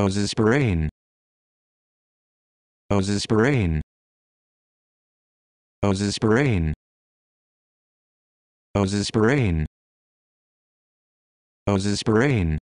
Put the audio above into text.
Ozosporane. Ozosporane. Ozosporane. Ozosporane. Ozosporane.